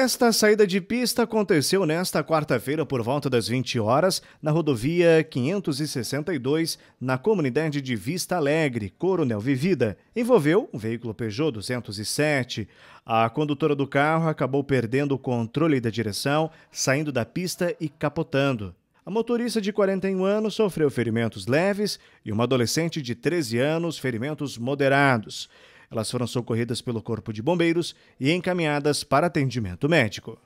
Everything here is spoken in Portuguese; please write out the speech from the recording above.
Esta saída de pista aconteceu nesta quarta-feira por volta das 20 horas na rodovia 562, na comunidade de Vista Alegre, Coronel Vivida. Envolveu um veículo Peugeot 207. A condutora do carro acabou perdendo o controle da direção, saindo da pista e capotando. A motorista de 41 anos sofreu ferimentos leves e uma adolescente de 13 anos ferimentos moderados. Elas foram socorridas pelo Corpo de Bombeiros e encaminhadas para atendimento médico.